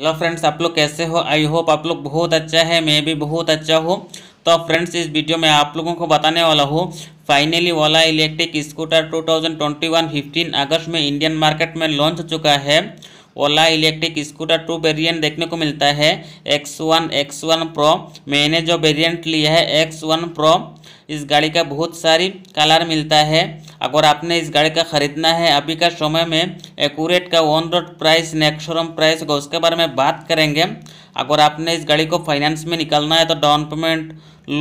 hello friends आप लोग कैसे हो आई होप आप लोग बहुत अच्छा है मैं भी बहुत अच्छा हूँ तो फ्रेंड्स इस वीडियो में आप लोगों को बताने वाला हूँ finally Ola electric scooter 2021 15 August में इंडियन मार्केट में लॉन्च हो चुका है Ola electric scooter two variant देखने को मिलता है X one X one pro मैंने जो वेरिएंट लिया है एक्स वन प्रो इस गाड़ी का बहुत सारी कलर मिलता है अगर आपने इस गाड़ी का ख़रीदना है अभी का समय में एकूरेट का on road price ex showroom price होगा उसके बारे में बात करेंगे अगर आपने इस गाड़ी को फाइनेंस में निकालना है तो down payment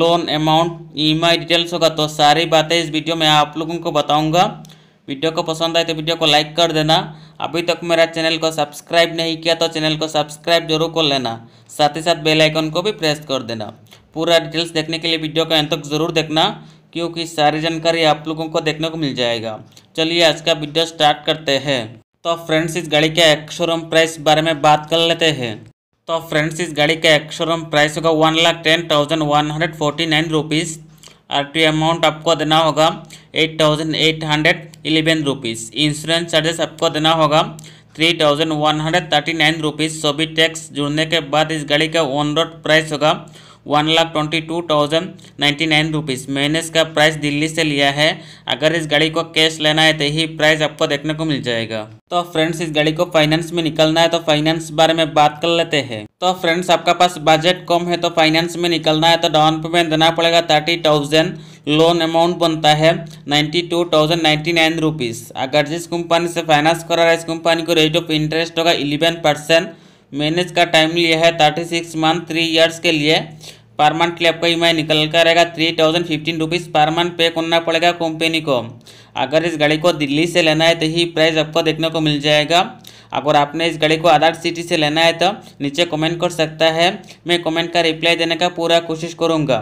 loan amount E details होगा तो सारी बातें इस वीडियो में आप लोगों को बताऊँगा वीडियो को पसंद आए तो वीडियो को लाइक कर देना अभी तक मेरा चैनल को सब्सक्राइब नहीं किया तो चैनल को सब्सक्राइब जरूर कर लेना साथ ही साथ बेल आइकन को भी प्रेस कर देना पूरा डिटेल्स देखने के लिए वीडियो का अंत तक जरूर देखना क्योंकि सारी जानकारी आप लोगों को देखने को मिल जाएगा चलिए आज का वीडियो स्टार्ट करते हैं तो फ्रेंड्स इस गाड़ी के एक्शोरूम प्राइस बारे में बात कर लेते हैं तो फ्रेंड्स इस गाड़ी का एक्शोरूम प्राइस होगा one lakh ten thousand one hundred forty nine rupees R T amount आपको देना होगा eight thousand eight hundred eleven rupees insurance charges आपको देना होगा three thousand one hundred thirty nine rupees सभी टैक्स जुड़ने के बाद इस गाड़ी का ऑन रोड प्राइस होगा one lakh twenty two thousand ninety nine rupees मैंने इसका प्राइस दिल्ली से लिया है अगर इस गाड़ी को कैश लेना है तो यही प्राइस आपको देखने को मिल जाएगा तो फ्रेंड्स इस गाड़ी को फाइनेंस में निकलना है तो फाइनेंस बारे में बात कर लेते हैं तो फ्रेंड्स आपका पास बजट कम है तो फाइनेंस में निकलना है तो डाउन पेमेंट देना पड़ेगा थर्टी थाउजेंड लोन अमाउंट बनता है ninety two thousand ninety nine rupees अगर जिस कंपनी से फाइनेंस करा रहा है इस कंपनी को रेट ऑफ इंटरेस्ट होगा इलेवन परसेंट मैंने इसका टाइम लिया है thirty six month three years के लिए पर मंथ आपका का ई निकल कर रहेगा three thousand fifteen rupees per month pay करना पड़ेगा कंपनी को अगर इस गाड़ी को दिल्ली से लेना है तो ही प्राइस आपको देखने को मिल जाएगा अगर आपने इस गाड़ी को आधार सिटी से लेना है तो नीचे कमेंट कर सकता है मैं कमेंट का रिप्लाई देने का पूरा कोशिश करूँगा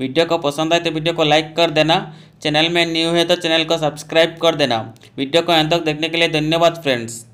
वीडियो को पसंद आए तो वीडियो को लाइक कर देना चैनल में न्यू है तो चैनल को सब्सक्राइब कर देना वीडियो को अंत तक देखने के लिए धन्यवाद फ्रेंड्स